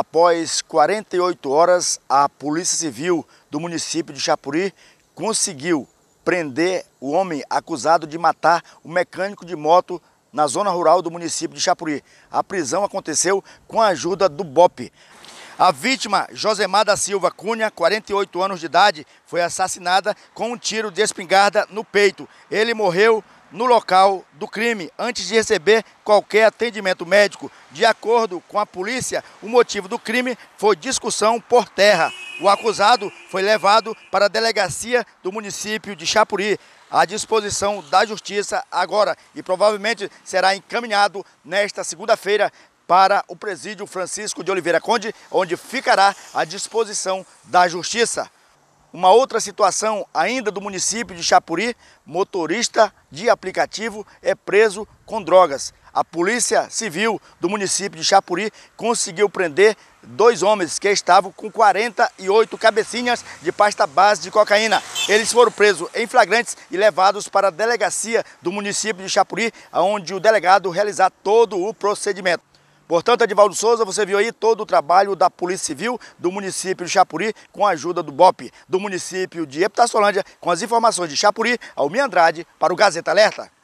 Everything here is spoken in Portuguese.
Após 48 horas, a Polícia Civil do município de Chapuri conseguiu prender o homem acusado de matar o mecânico de moto na zona rural do município de Chapuri. A prisão aconteceu com a ajuda do BOP. A vítima, Josemar da Silva Cunha, 48 anos de idade, foi assassinada com um tiro de espingarda no peito. Ele morreu no local do crime antes de receber qualquer atendimento médico. De acordo com a polícia, o motivo do crime foi discussão por terra. O acusado foi levado para a delegacia do município de Chapuri, à disposição da justiça agora e provavelmente será encaminhado nesta segunda-feira para o presídio Francisco de Oliveira Conde, onde ficará à disposição da justiça. Uma outra situação ainda do município de Chapuri, motorista de aplicativo é preso com drogas. A Polícia Civil do município de Chapuri conseguiu prender dois homens que estavam com 48 cabecinhas de pasta base de cocaína. Eles foram presos em flagrantes e levados para a delegacia do município de Chapuri, onde o delegado realizar todo o procedimento. Portanto, Edivaldo Souza, você viu aí todo o trabalho da Polícia Civil do município de Chapuri com a ajuda do BOP, do município de Epitaçolândia, com as informações de Chapuri, Almi Andrade, para o Gazeta Alerta.